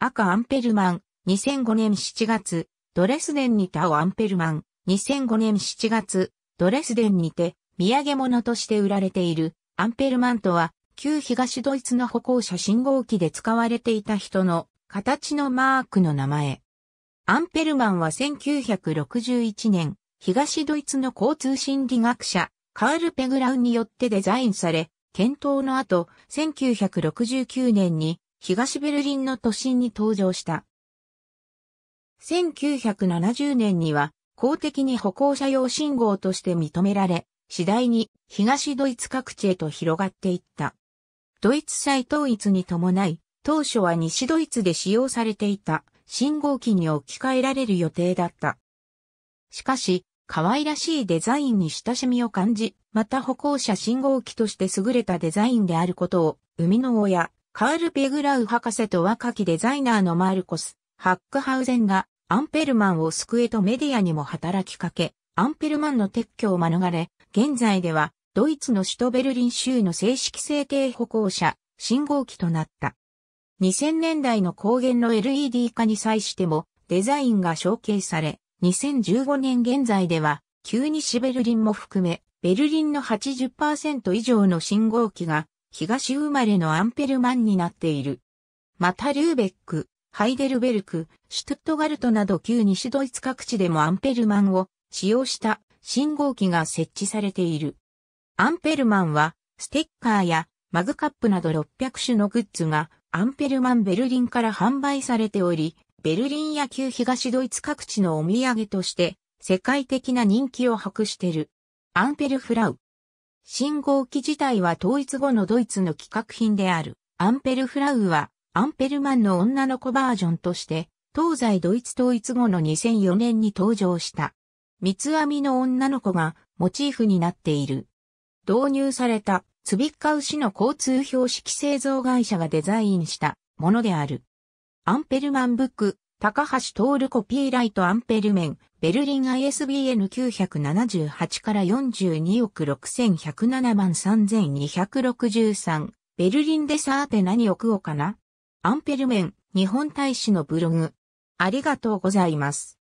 赤アンペルマン、2005年7月、ドレスデンにて青アンペルマン、2005年7月、ドレスデンにて、土産物として売られている、アンペルマンとは、旧東ドイツの歩行者信号機で使われていた人の形のマークの名前。アンペルマンは1961年、東ドイツの交通心理学者、カール・ペグラウンによってデザインされ、検討の後、1969年に東ベルリンの都心に登場した。1970年には公的に歩行者用信号として認められ、次第に東ドイツ各地へと広がっていった。ドイツ再統一に伴い、当初は西ドイツで使用されていた信号機に置き換えられる予定だった。しかし、可愛らしいデザインに親しみを感じ、また歩行者信号機として優れたデザインであることを、生みの親、カール・ペグラウ博士と若きデザイナーのマルコス・ハックハウゼンがアンペルマンを救えとメディアにも働きかけ、アンペルマンの撤去を免れ、現在ではドイツの首都ベルリン州の正式制定歩行者、信号機となった。2000年代の光源の LED 化に際してもデザインが承継され、2015年現在では、旧西ベルリンも含め、ベルリンの80%以上の信号機が東生まれのアンペルマンになっている。またリューベック、ハイデルベルク、シュトゥットガルトなど旧西ドイツ各地でもアンペルマンを使用した信号機が設置されている。アンペルマンはステッカーやマグカップなど600種のグッズがアンペルマンベルリンから販売されており、ベルリンや旧東ドイツ各地のお土産として世界的な人気を博している。アンペルフラウ。信号機自体は統一後のドイツの企画品である、アンペルフラウは、アンペルマンの女の子バージョンとして、東西ドイツ統一後の2004年に登場した。三つ編みの女の子がモチーフになっている。導入された、ツビッカウ市の交通標識製造会社がデザインしたものである。アンペルマンブック、高橋徹コピーライトアンペルメン、ベルリン ISBN 978から42億6107万3263、ベルリンでさーて何を食おうかなアンペルメン、日本大使のブログ。ありがとうございます。